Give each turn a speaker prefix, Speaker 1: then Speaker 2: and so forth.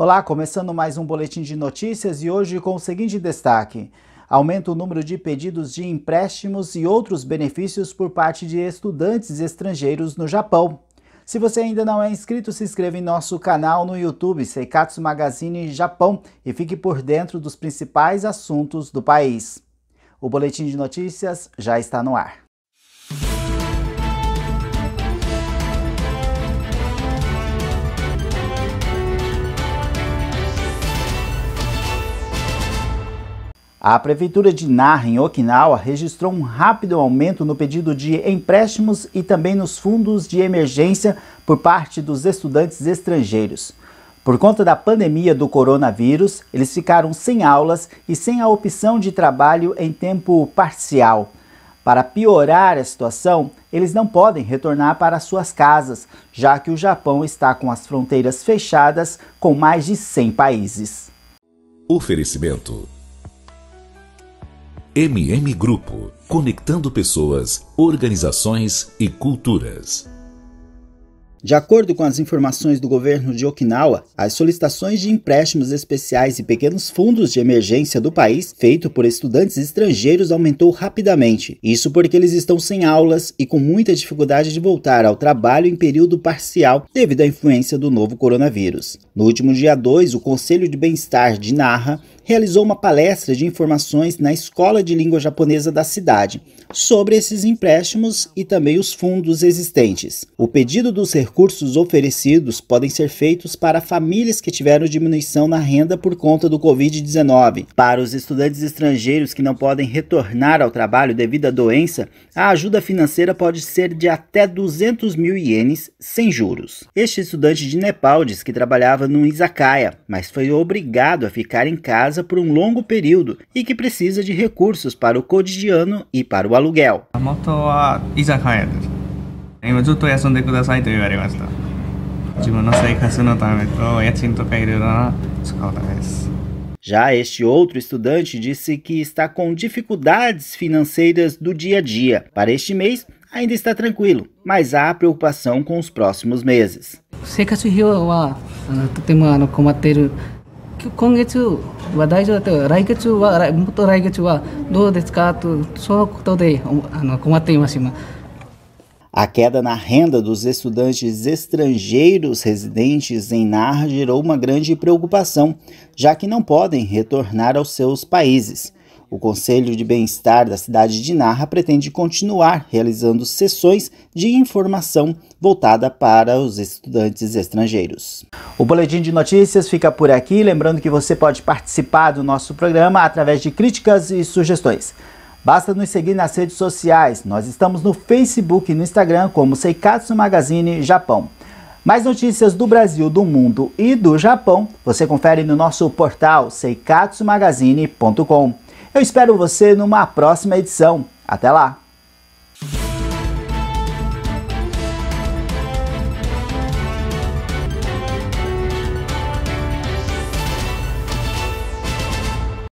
Speaker 1: Olá, começando mais um boletim de notícias e hoje com o seguinte destaque: aumenta o número de pedidos de empréstimos e outros benefícios por parte de estudantes estrangeiros no Japão. Se você ainda não é inscrito, se inscreva em nosso canal no YouTube Seikatsu Magazine Japão e fique por dentro dos principais assuntos do país. O boletim de notícias já está no ar. A prefeitura de Narra, em Okinawa, registrou um rápido aumento no pedido de empréstimos e também nos fundos de emergência por parte dos estudantes estrangeiros. Por conta da pandemia do coronavírus, eles ficaram sem aulas e sem a opção de trabalho em tempo parcial. Para piorar a situação, eles não podem retornar para suas casas, já que o Japão está com as fronteiras fechadas com mais de 100 países. Oferecimento MM Grupo conectando pessoas, organizações e culturas. De acordo com as informações do governo de Okinawa, as solicitações de empréstimos especiais e pequenos fundos de emergência do país feito por estudantes estrangeiros aumentou rapidamente. Isso porque eles estão sem aulas e com muita dificuldade de voltar ao trabalho em período parcial devido à influência do novo coronavírus. No último dia 2, o Conselho de Bem-Estar de Narra realizou uma palestra de informações na Escola de Língua Japonesa da cidade sobre esses empréstimos e também os fundos existentes. O pedido dos recursos oferecidos podem ser feitos para famílias que tiveram diminuição na renda por conta do Covid-19. Para os estudantes estrangeiros que não podem retornar ao trabalho devido à doença, a ajuda financeira pode ser de até 200 mil ienes sem juros. Este estudante de Nepal diz que trabalhava trabalhava num izakaya, mas foi obrigado a ficar em casa por um longo período e que precisa de recursos para o cotidiano e para o aluguel. Já este outro estudante disse que está com dificuldades financeiras do dia a dia. Para este mês, ainda está tranquilo, mas há preocupação com os próximos meses. A queda na renda dos estudantes estrangeiros residentes em NAR gerou uma grande preocupação, já que não podem retornar aos seus países. O Conselho de Bem-Estar da cidade de Narra pretende continuar realizando sessões de informação voltada para os estudantes estrangeiros. O boletim de notícias fica por aqui, lembrando que você pode participar do nosso programa através de críticas e sugestões. Basta nos seguir nas redes sociais. Nós estamos no Facebook e no Instagram como Seikatsu Magazine Japão. Mais notícias do Brasil, do mundo e do Japão você confere no nosso portal seikatsumagazine.com. Eu espero você numa próxima edição. Até lá!